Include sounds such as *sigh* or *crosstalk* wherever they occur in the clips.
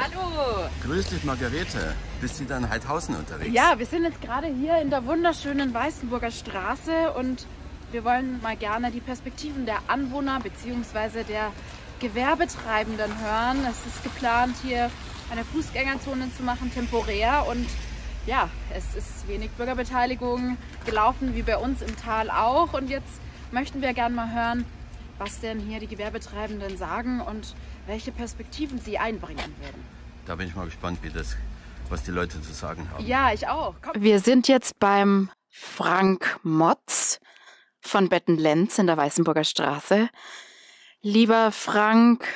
Hallo. Grüß dich, Margarete. Bist du dann in Heidhausen unterwegs? Ja, wir sind jetzt gerade hier in der wunderschönen Weißenburger Straße und wir wollen mal gerne die Perspektiven der Anwohner bzw. der Gewerbetreibenden hören. Es ist geplant, hier eine Fußgängerzone zu machen, temporär. Und ja, es ist wenig Bürgerbeteiligung gelaufen, wie bei uns im Tal auch. Und jetzt möchten wir gerne mal hören, was denn hier die Gewerbetreibenden sagen und welche Perspektiven Sie einbringen würden. Da bin ich mal gespannt, wie das, was die Leute zu sagen haben. Ja, ich auch. Komm. Wir sind jetzt beim Frank Motz von Bettenlenz in der Weißenburger Straße. Lieber Frank,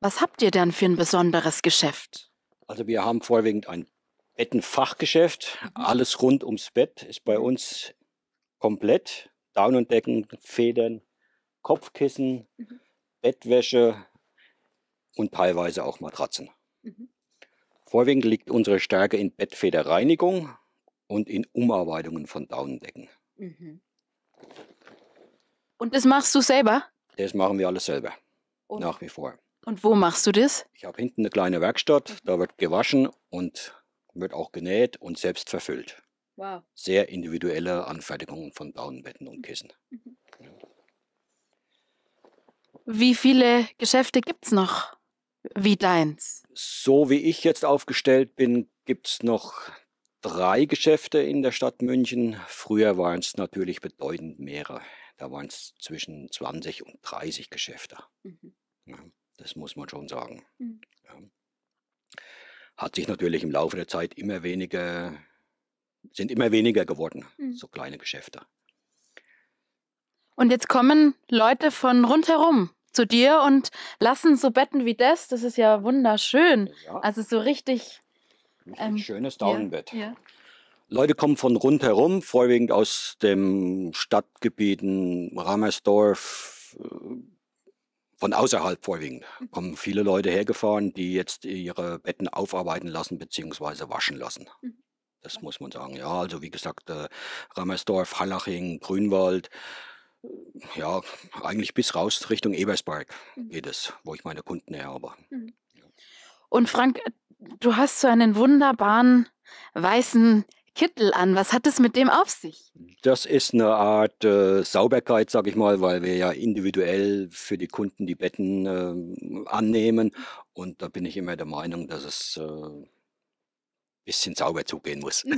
was habt ihr denn für ein besonderes Geschäft? Also wir haben vorwiegend ein Bettenfachgeschäft. Mhm. Alles rund ums Bett ist bei mhm. uns komplett. und Decken, Federn, Kopfkissen, mhm. Bettwäsche, und teilweise auch Matratzen. Mhm. Vorwiegend liegt unsere Stärke in Bettfederreinigung und in Umarbeitungen von Daunendecken. Mhm. Und das machst du selber? Das machen wir alles selber. Und? Nach wie vor. Und wo machst du das? Ich habe hinten eine kleine Werkstatt, mhm. da wird gewaschen und wird auch genäht und selbst verfüllt. Wow. Sehr individuelle Anfertigungen von Daunenbetten und mhm. Kissen. Mhm. Wie viele Geschäfte gibt es noch? wie deins? So wie ich jetzt aufgestellt bin, gibt es noch drei Geschäfte in der Stadt München. Früher waren es natürlich bedeutend mehrere. Da waren es zwischen 20 und 30 Geschäfte. Mhm. Ja, das muss man schon sagen. Mhm. Ja. Hat sich natürlich im Laufe der Zeit immer weniger, sind immer weniger geworden, mhm. so kleine Geschäfte. Und jetzt kommen Leute von rundherum zu dir und lassen so Betten wie das. Das ist ja wunderschön. Ja. Also so richtig. Ein ähm, schönes Daunenbett. Ja, ja. Leute kommen von rundherum, vorwiegend aus dem Stadtgebieten Rammersdorf, äh, von außerhalb vorwiegend kommen viele Leute hergefahren, die jetzt ihre Betten aufarbeiten lassen bzw. waschen lassen. Mhm. Das muss man sagen. Ja, also wie gesagt, äh, Rammersdorf, Hallaching, Grünwald, ja, eigentlich bis raus Richtung Ebersberg mhm. geht es, wo ich meine Kunden her habe. Mhm. Und Frank, äh, du hast so einen wunderbaren weißen Kittel an. Was hat es mit dem auf sich? Das ist eine Art äh, Sauberkeit, sage ich mal, weil wir ja individuell für die Kunden die Betten äh, annehmen. Mhm. Und da bin ich immer der Meinung, dass es äh, bisschen sauber zugehen muss. *laughs*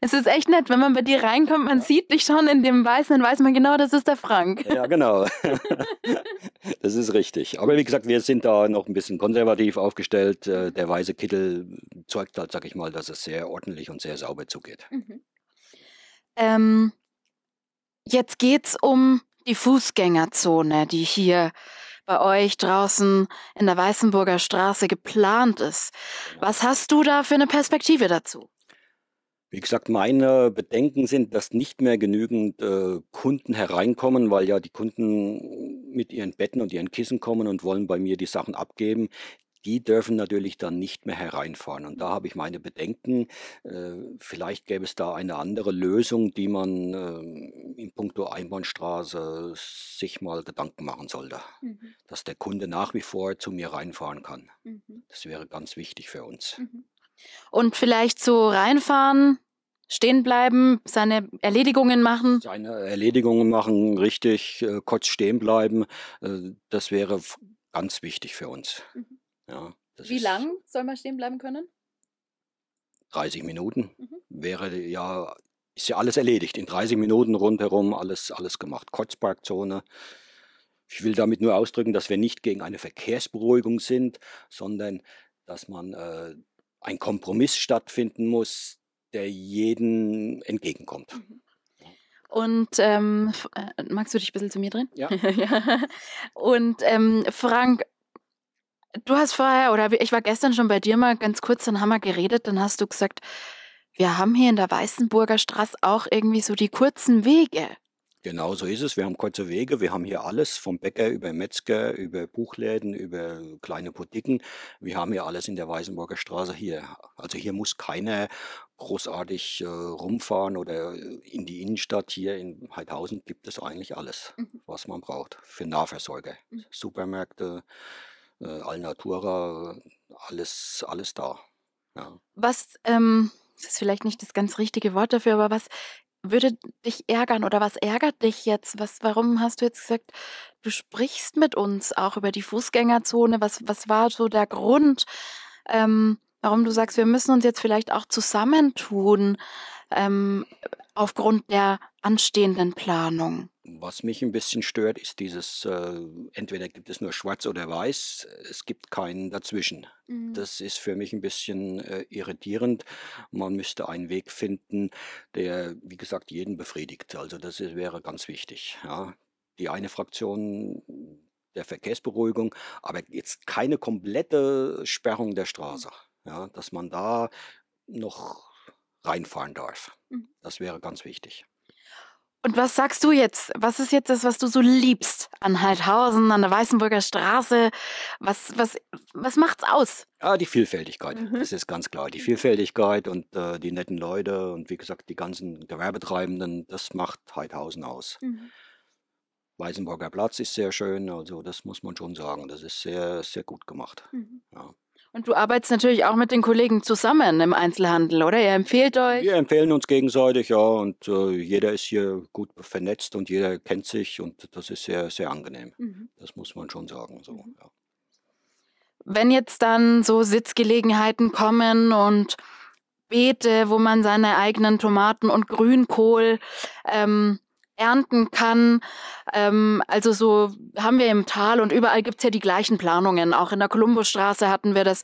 Es ist echt nett, wenn man bei dir reinkommt, man ja. sieht dich schon in dem Weißen, dann weiß man genau, das ist der Frank. Ja, genau. *laughs* *laughs* Das ist richtig. Aber wie gesagt, wir sind da noch ein bisschen konservativ aufgestellt. Äh, der weiße Kittel zeugt halt, sag ich mal, dass es sehr ordentlich und sehr sauber zugeht. Mhm. Ähm, jetzt geht's um die Fußgängerzone, die hier bei euch draußen in der Weißenburger Straße geplant ist. Was hast du da für eine Perspektive dazu? Wie gesagt, meine Bedenken sind, dass nicht mehr genügend äh, Kunden hereinkommen, weil ja die Kunden mit ihren Betten und ihren Kissen kommen und wollen bei mir die Sachen abgeben, die dürfen natürlich dann nicht mehr hereinfahren. Und da habe ich meine Bedenken. Äh, vielleicht gäbe es da eine andere Lösung, die man ähm, in puncto Einbahnstraße sich mal Gedanken machen sollte. Mhm. Dass der Kunde nach wie vor zu mir reinfahren kann. Mhm. Das wäre ganz wichtig für uns. Mhm. Und vielleicht so reinfahren, stehen bleiben, seine Erledigungen machen? Seine Erledigungen machen, richtig, äh, kurz stehen bleiben. Äh, das wäre ganz wichtig für uns. Mhm. Ja, Wie lang soll man stehen bleiben können? 30 Minuten mhm. wäre ja, ist ja alles erledigt. In 30 Minuten rundherum alles, alles gemacht. Kotzparkzone. Ich will damit nur ausdrücken, dass wir nicht gegen eine Verkehrsberuhigung sind, sondern dass man äh, ein Kompromiss stattfinden muss, der jedem entgegenkommt. Mhm. Und ähm, äh, magst du dich ein bisschen zu mir drehen? Ja. *laughs* ja. Und ähm, Frank, Du hast vorher, oder ich war gestern schon bei dir mal ganz kurz, dann haben wir geredet, dann hast du gesagt, wir haben hier in der Weißenburger Straße auch irgendwie so die kurzen Wege. Genau so ist es. Wir haben kurze Wege. Wir haben hier alles vom Bäcker über Metzger, über Buchläden, über kleine Boutiquen. Wir haben hier alles in der Weißenburger Straße hier. Also hier muss keiner großartig äh, rumfahren oder in die Innenstadt. Hier in Heidhausen gibt es eigentlich alles, mhm. was man braucht für Nahversorger. Mhm. Supermärkte, äh, Allnatura, alles, alles da. Ja. Was, ähm, das ist vielleicht nicht das ganz richtige Wort dafür, aber was würde dich ärgern oder was ärgert dich jetzt? Was, warum hast du jetzt gesagt, du sprichst mit uns auch über die Fußgängerzone? Was, was war so der Grund, ähm, warum du sagst, wir müssen uns jetzt vielleicht auch zusammentun ähm, aufgrund der anstehenden Planung? Was mich ein bisschen stört, ist dieses, äh, entweder gibt es nur schwarz oder weiß, es gibt keinen dazwischen. Mhm. Das ist für mich ein bisschen äh, irritierend. Man müsste einen Weg finden, der, wie gesagt, jeden befriedigt. Also das ist, wäre ganz wichtig. Ja. Die eine Fraktion der Verkehrsberuhigung, aber jetzt keine komplette Sperrung der mhm. Straße. Ja, dass man da noch reinfahren darf. Mhm. Das wäre ganz wichtig. Und was sagst du jetzt? Was ist jetzt das, was du so liebst an Heidhausen, an der Weißenburger Straße? Was, was, was macht's aus? Ja, ah, die Vielfältigkeit. Mhm. Das ist ganz klar. Die Vielfältigkeit und äh, die netten Leute und wie gesagt, die ganzen Gewerbetreibenden, das macht Heidhausen aus. Mhm. Weißenburger Platz ist sehr schön, also das muss man schon sagen. Das ist sehr, sehr gut gemacht. Mhm. Ja. Und du arbeitest natürlich auch mit den Kollegen zusammen im Einzelhandel, oder? Ihr empfehlt euch? Wir empfehlen uns gegenseitig, ja. Und äh, jeder ist hier gut vernetzt und jeder kennt sich und das ist sehr, sehr angenehm. Mhm. Das muss man schon sagen. So, mhm. ja. Wenn jetzt dann so Sitzgelegenheiten kommen und Beete, wo man seine eigenen Tomaten und Grünkohl ähm, ernten kann. Ähm, also so haben wir im Tal und überall gibt es ja die gleichen Planungen. Auch in der Kolumbusstraße hatten wir das.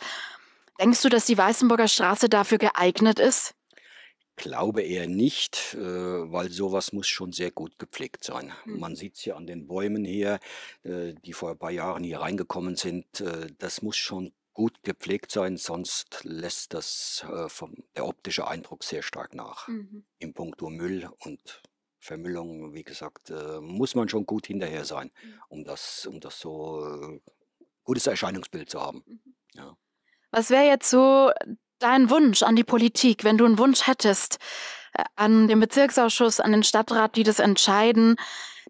Denkst du, dass die Weißenburger Straße dafür geeignet ist? Glaube eher nicht, äh, weil sowas muss schon sehr gut gepflegt sein. Hm. Man sieht es ja an den Bäumen hier, äh, die vor ein paar Jahren hier reingekommen sind. Äh, das muss schon gut gepflegt sein, sonst lässt das vom, der optische Eindruck sehr stark nach. Mhm. Im Punkto Müll und Vermüllung, wie gesagt, äh, muss man schon gut hinterher sein, mhm. um das, um das so äh, gutes Erscheinungsbild zu haben. Mhm. Ja. Was wäre jetzt so dein Wunsch an die Politik, wenn du einen Wunsch hättest, äh, an den Bezirksausschuss, an den Stadtrat, die das entscheiden,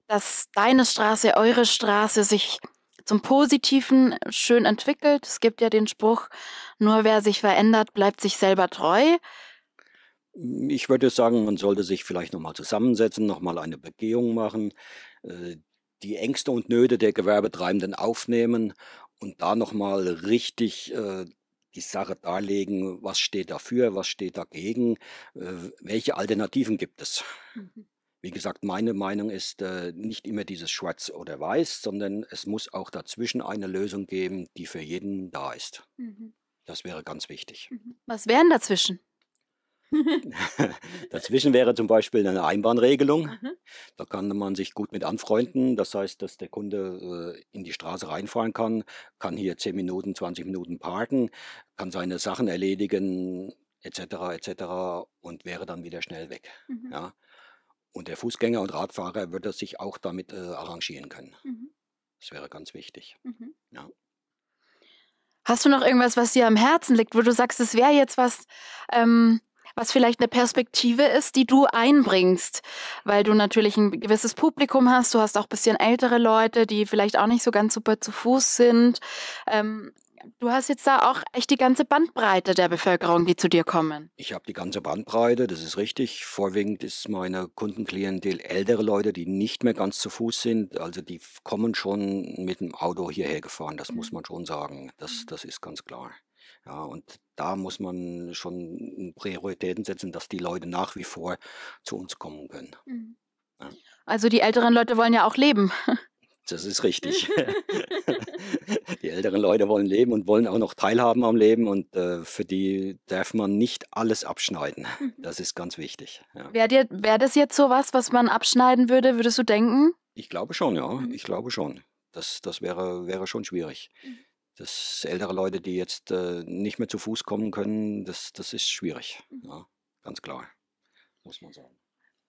dass deine Straße, eure Straße sich zum Positiven schön entwickelt. Es gibt ja den Spruch, nur wer sich verändert, bleibt sich selber treu. Ich würde sagen, man sollte sich vielleicht nochmal zusammensetzen, nochmal eine Begehung machen, äh, die Ängste und Nöte der Gewerbetreibenden aufnehmen und da nochmal richtig äh, die Sache darlegen, was steht dafür, was steht dagegen, äh, welche Alternativen gibt es. Mhm. Wie gesagt, meine Meinung ist nicht immer dieses Schwarz oder Weiß, sondern es muss auch dazwischen eine Lösung geben, die für jeden da ist. Mhm. Das wäre ganz wichtig. Mhm. Was wären dazwischen? *laughs* *laughs* Dazwischen wäre zum Beispiel eine Einbahnregelung. Mhm. Da kann man sich gut mit anfreunden. Das heißt, dass der Kunde äh, in die Straße reinfahren kann, kann hier 10 Minuten, 20 Minuten parken, kann seine Sachen erledigen, etc., etc. und wäre dann wieder schnell weg. Mhm. Ja? Und der Fußgänger und Radfahrer würde sich auch damit äh, arrangieren können. Mhm. Das wäre ganz wichtig. Mhm. Ja. Hast du noch irgendwas, was dir am Herzen liegt, wo du sagst, es wäre jetzt was, ähm, was vielleicht eine Perspektive ist, die du einbringst, weil du natürlich ein gewisses Publikum hast, du hast auch ein bisschen ältere Leute, die vielleicht auch nicht so ganz super zu Fuß sind. Ähm, du hast jetzt da auch echt die ganze Bandbreite der Bevölkerung, die zu dir kommen. Ich habe die ganze Bandbreite, das ist richtig. Vorwiegend ist meine Kundenklientel ältere Leute, die nicht mehr ganz zu Fuß sind. Also die kommen schon mit dem Auto hierher gefahren, das muss mhm. man schon sagen. Das, mhm. das ist ganz klar. Ja, und da muss man schon Prioritäten setzen, dass die Leute nach wie vor zu uns kommen können. Mhm. Ja. Also die älteren Leute wollen ja auch leben. Das ist richtig. *laughs* *laughs* die älteren Leute wollen leben und wollen auch noch teilhaben am Leben und äh, für die darf man nicht alles abschneiden. Mhm. Das ist ganz wichtig. Ja. Wäre wär das jetzt so was, was man abschneiden würde, würdest du denken? Ich glaube schon, ja. Mhm. Ich glaube schon. Das, das wäre, wäre schon schwierig. Mhm dass ältere Leute, die jetzt äh, nicht mehr zu Fuß kommen können, das, das ist schwierig. Mhm. Ja, ganz klar, muss man sagen.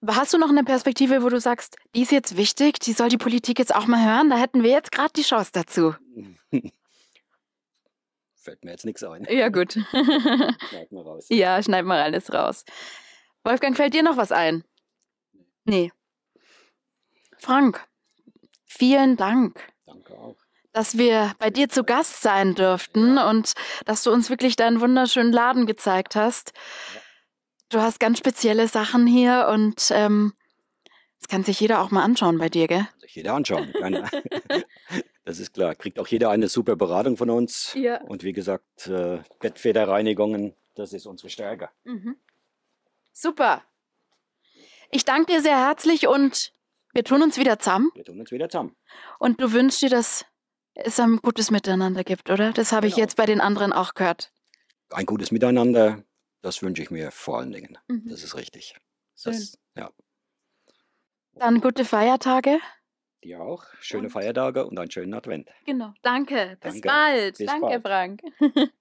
Hast du noch eine Perspektive, wo du sagst, die ist jetzt wichtig, die soll die Politik jetzt auch mal hören? Da hätten wir jetzt gerade die Chance dazu. *laughs* Fällt mir jetzt nichts ein. Ja, gut. *laughs* schneid mal raus. Ja, schneid mal alles raus. Wolfgang, fällt dir noch was ein? Nee. Frank, vielen Dank. Danke auch dass wir bei dir zu Gast sein dürften und dass du uns wirklich deinen wunderschönen Laden gezeigt hast. Du hast ganz spezielle Sachen hier und ähm, das kann sich jeder auch mal anschauen bei dir, gell? Kann sich jeder anschauen. *laughs* das ist klar. Kriegt auch jeder eine super Beratung von uns. Ja. Und wie gesagt, äh, Bettfederreinigungen, das ist unsere Stärke. Mhm. Super. Ich danke dir sehr herzlich und wir tun uns wieder zusammen. Wir tun uns wieder zusammen. Und du wünschst dir, das es ein gutes Miteinander gibt, oder? Das habe genau. ich jetzt bei den anderen auch gehört. Ein gutes Miteinander, das wünsche ich mir vor allen Dingen. Mhm. Das ist richtig. Schön. Das, ja. Dann gute Feiertage. Dir auch. Schöne und? Feiertage und einen schönen Advent. Genau. Danke. Bis Danke. bald. Bis Danke, bald. Frank. *laughs*